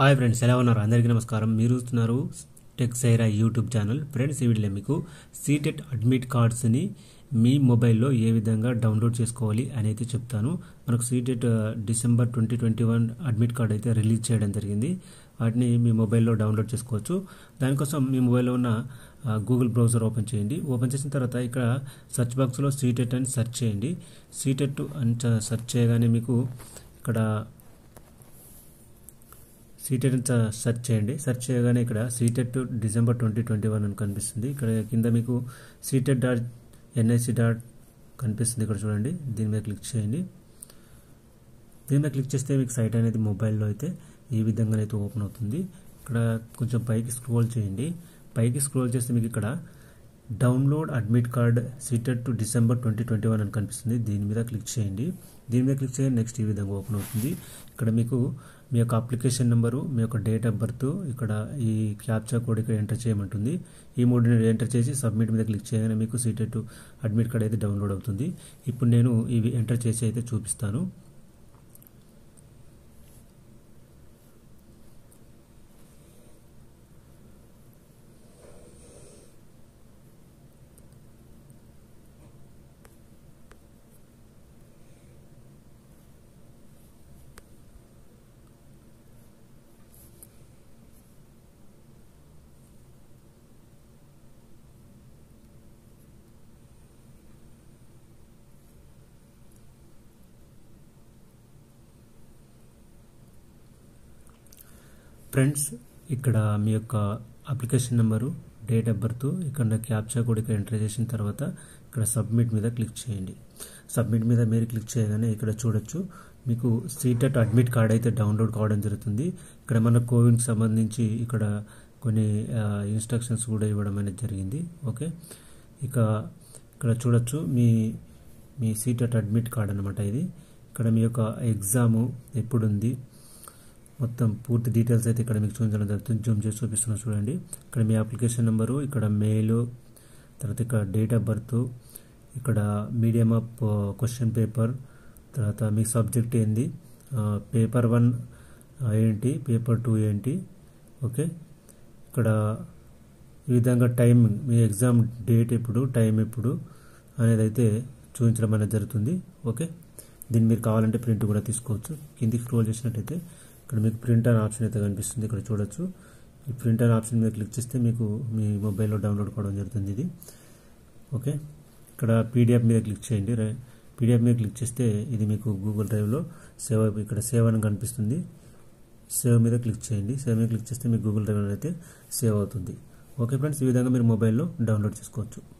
hi friends ఎలా ఉన్నారు అందరికీ నమస్కారం మీరు చూస్తున్నారు tech Saira YouTube channel friends ఈ వీడియోలో మీకు సీటెట్ అడ్మిట్ కార్డ్స్ని మీ మొబైల్లో ఏ విధంగా డౌన్లోడ్ చేసుకోవాలి అని అయితే చెప్తాను మనకు CTET December twenty twenty one admit card అయితే రిలీజ్ చేయడం జరిగింది వాటిని మీ మొబైల్లో డౌన్లోడ్ చేసుకోవచ్చు దానికోసం మీ మొబైల్లో ఉన్న గూగుల్ uh, బ్రౌజర్ ఓపెన్ చేయండి ఓపెన్ చేసిన తర్వాత ఇక్కడ సెర్చ్ బాక్స్లో సీటెట్ అని సెర్చ్ చేయండి సీటెట్ అని సెర్చ్ చేయగానే మీకు ఇక్కడ సీటెట్ సెర్చ్ చేయండి సెర్చ్ చేయగానే ఇక్కడ CTET December twenty twenty one అని కనిపిస్తుంది ఇక్కడ కింద మీకు సీటెట్ డాట్ ఎన్ఐసి డాట్ కనిపిస్తుంది ఇక్కడ చూడండి దీని మీద క్లిక్ చేయండి దీని మీద క్లిక్ చేస్తే మీకు సైట్ అనేది మొబైల్లో అయితే ఈ విధంగా అయితే ఓపెన్ అవుతుంది ఇక్కడ కొంచెం పైకి స్క్రోల్ చేయండి పైకి స్క్రోల్ చేస్తే మీకు ఇక్కడ download admit card CTET two December twenty twenty one అని కనిపిస్తుంది దీని మీద క్లిక్ చేయండి దీని మీద క్లిక్ చేయండి నెక్స్ట్ ఈ విధంగా ఓపెన్ అవుతుంది ఇక్కడ మీకు మీ యొక్క అప్లికేషన్ నెంబరు మీ యొక్క డేట్ ఆఫ్ బర్త్ ఇక్కడ ఈ క్యాప్చా కోడ్ ఇక్కడ ఎంటర్ చేయమంటుంది ఈ మూడు నేను ఎంటర్ చేసి సబ్మిట్ మీద క్లిక్ చేయగానే మీకు సీటెడ్ టు అడ్మిట్ కార్డ్ అయితే డౌన్లోడ్ అవుతుంది ఇప్పుడు నేను ఇవి ఎంటర్ చేసి అయితే చూపిస్తాను ఫ్రెండ్స్ ఇక్కడ మీ యొక్క application number date of birth ఇక్కడ క్యాప్చా కూడా ఇక్కడ ఎంటర్ చేసిన తర్వాత ఇక్కడ సబ్మిట్ మీద క్లిక్ చేయండి సబ్మిట్ మీద మీరు క్లిక్ చేయగానే ఇక్కడ చూడొచ్చు మీకు సీటెట్ అడ్మిట్ కార్డ్ అయితే డౌన్లోడ్ కావడం జరుగుతుంది ఇక్కడ మన కోవిడ్కి సంబంధించి ఇక్కడ కొన్ని ఇన్స్ట్రక్షన్స్ కూడా ఇవ్వడం అనేది జరిగింది ఓకే ఇక ఇక్కడ చూడొచ్చు మీ మీ సీటెట్ అడ్మిట్ కార్డ్ అనమాట ఇది ఇక్కడ మీ యొక్క ఎగ్జాము ఎప్పుడుంది మొత్తం పూర్తి డీటెయిల్స్ అయితే ఇక్కడ మీకు చూపించడం జరుగుతుంది జూమ్ చేసి చూపిస్తున్నాను చూడండి ఇక్కడ మీ అప్లికేషన్ నెంబరు ఇక్కడ మెయిల్ తర్వాత ఇక్కడ డేట్ ఆఫ్ బర్త్ ఇక్కడ మీడియం ఆఫ్ క్వశ్చన్ పేపర్ తర్వాత మీ సబ్జెక్ట్ ఏంది పేపర్ uh, వన్ uh, ఏంటి పేపర్ టూ ఏంటి ఓకే ఇక్కడ ఈ విధంగా టైమింగ్ మీ ఎగ్జామ్ డేట్ ఎప్పుడు టైం ఎప్పుడు అనేది అయితే చూపించడం అనేది జరుగుతుంది ఓకే దీన్ని మీరు కావాలంటే ప్రింట్ కూడా తీసుకోవచ్చు కిందికి స్క్రోల్ చేసినట్టయితే ఇక్కడ మీకు ప్రింటర్ ఆప్షన్ అయితే కనిపిస్తుంది ఇక్కడ చూడొచ్చు ఈ ప్రింటర్ ఆప్షన్ మీద క్లిక్ చేస్తే మీకు మీ మొబైల్లో డౌన్లోడ్ కావడం జరుగుతుంది ఇది ఓకే ఇక్కడ పీడిఎఫ్ మీద క్లిక్ చేయండి పీడిఎఫ్ మీద క్లిక్ చేస్తే ఇది మీకు గూగుల్ డ్రైవ్లో సేవ్ ఇక్కడ సేవ్ అని కనిపిస్తుంది సేవ్ మీద క్లిక్ చేయండి సేవ్ మీద క్లిక్ చేస్తే మీకు గూగుల్ డ్రైవ్ అయితే సేవ్ అవుతుంది ఓకే ఫ్రెండ్స్ ఈ విధంగా మీరు మొబైల్లో డౌన్లోడ్ చేసుకోవచ్చు